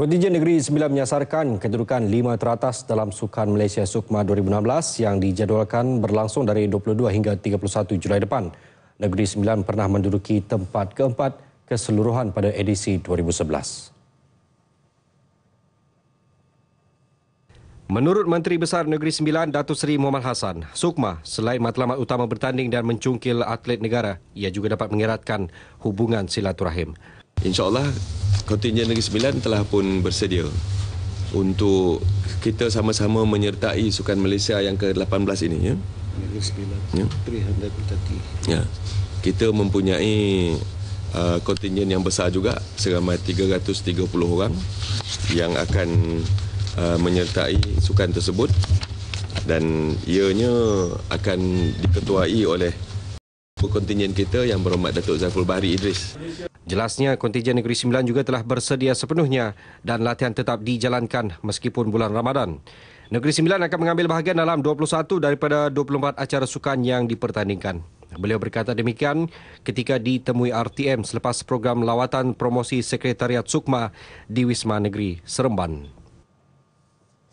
Kontijen Negeri Sembilan menyasarkan kedudukan lima teratas dalam Sukan Malaysia Sukma 2016 yang dijadualkan berlangsung dari 22 hingga 31 Julai depan. Negeri Sembilan pernah menduduki tempat keempat keseluruhan pada edisi 2011. Menurut Menteri Besar Negeri Sembilan, Datuk Seri Muhammad Hasan, Sukma selain matlamat utama bertanding dan mencungkil atlet negara, ia juga dapat mengeratkan hubungan silaturahim. InsyaAllah Kontingen Negeri Sembilan telah pun bersedia untuk kita sama-sama menyertai sukan Malaysia yang ke-18 ini ya. Negeri Sembilan. Ya. 330. Ya. Kita mempunyai uh, kontingen yang besar juga seramai 330 orang yang akan uh, menyertai sukan tersebut dan ianya akan diketuai oleh kontingen kita yang berhormat Datuk Zaful Bahri Idris. Jelasnya, kontingen Negeri Sembilan juga telah bersedia sepenuhnya dan latihan tetap dijalankan meskipun bulan Ramadan. Negeri Sembilan akan mengambil bahagian dalam 21 daripada 24 acara sukan yang dipertandingkan. Beliau berkata demikian ketika ditemui RTM selepas program lawatan promosi Sekretariat Sukma di Wisma Negeri Seremban.